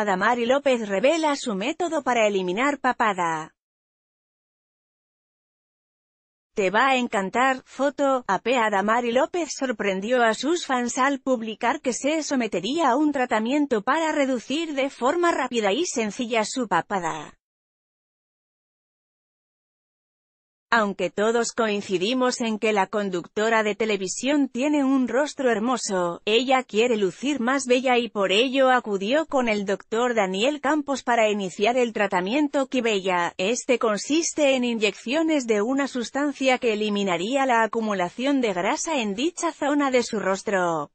Adamari López revela su método para eliminar papada. Te va a encantar, foto, AP Adamari López sorprendió a sus fans al publicar que se sometería a un tratamiento para reducir de forma rápida y sencilla su papada. Aunque todos coincidimos en que la conductora de televisión tiene un rostro hermoso, ella quiere lucir más bella y por ello acudió con el doctor Daniel Campos para iniciar el tratamiento Kibella. Este consiste en inyecciones de una sustancia que eliminaría la acumulación de grasa en dicha zona de su rostro.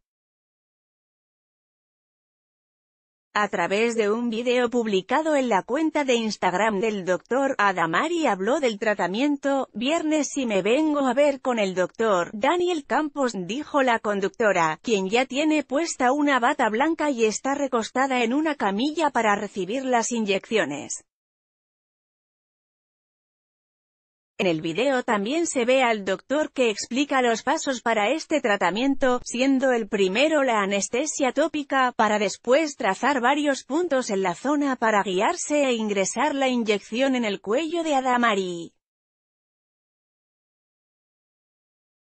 A través de un video publicado en la cuenta de Instagram del doctor Adamari habló del tratamiento, viernes si me vengo a ver con el doctor, Daniel Campos, dijo la conductora, quien ya tiene puesta una bata blanca y está recostada en una camilla para recibir las inyecciones. En el video también se ve al doctor que explica los pasos para este tratamiento, siendo el primero la anestesia tópica, para después trazar varios puntos en la zona para guiarse e ingresar la inyección en el cuello de Adamari.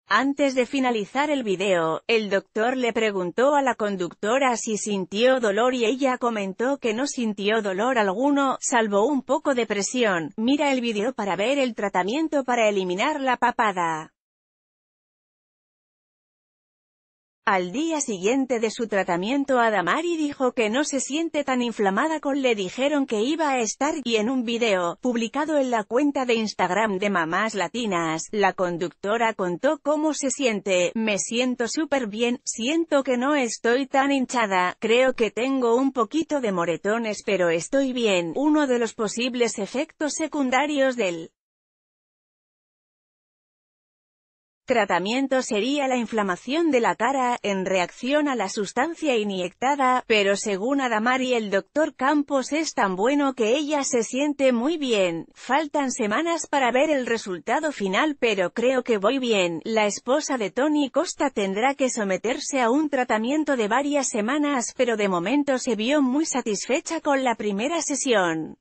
Antes de finalizar el video, el doctor le preguntó a la conductora si sintió dolor y ella comentó que no sintió dolor alguno, salvo un poco de presión. Mira el video para ver el tratamiento para eliminar la papada. Al día siguiente de su tratamiento Adamari dijo que no se siente tan inflamada con le dijeron que iba a estar, y en un video, publicado en la cuenta de Instagram de Mamás Latinas, la conductora contó cómo se siente, me siento súper bien, siento que no estoy tan hinchada, creo que tengo un poquito de moretones pero estoy bien, uno de los posibles efectos secundarios del Tratamiento sería la inflamación de la cara, en reacción a la sustancia inyectada, pero según Adamari el doctor Campos es tan bueno que ella se siente muy bien, faltan semanas para ver el resultado final pero creo que voy bien, la esposa de Tony Costa tendrá que someterse a un tratamiento de varias semanas pero de momento se vio muy satisfecha con la primera sesión.